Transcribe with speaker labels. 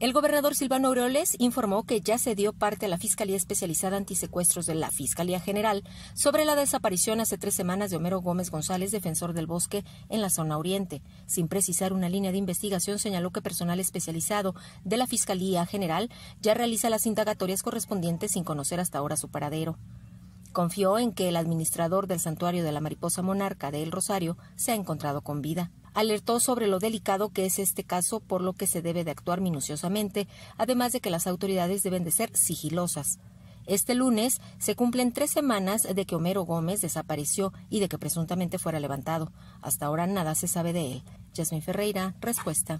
Speaker 1: El gobernador Silvano Aureoles informó que ya se dio parte a la Fiscalía Especializada Antisecuestros de la Fiscalía General sobre la desaparición hace tres semanas de Homero Gómez González, defensor del bosque, en la zona oriente. Sin precisar una línea de investigación, señaló que personal especializado de la Fiscalía General ya realiza las indagatorias correspondientes sin conocer hasta ahora su paradero. Confió en que el administrador del santuario de la mariposa monarca de El Rosario se ha encontrado con vida alertó sobre lo delicado que es este caso, por lo que se debe de actuar minuciosamente, además de que las autoridades deben de ser sigilosas. Este lunes se cumplen tres semanas de que Homero Gómez desapareció y de que presuntamente fuera levantado. Hasta ahora nada se sabe de él. Jasmine Ferreira, respuesta.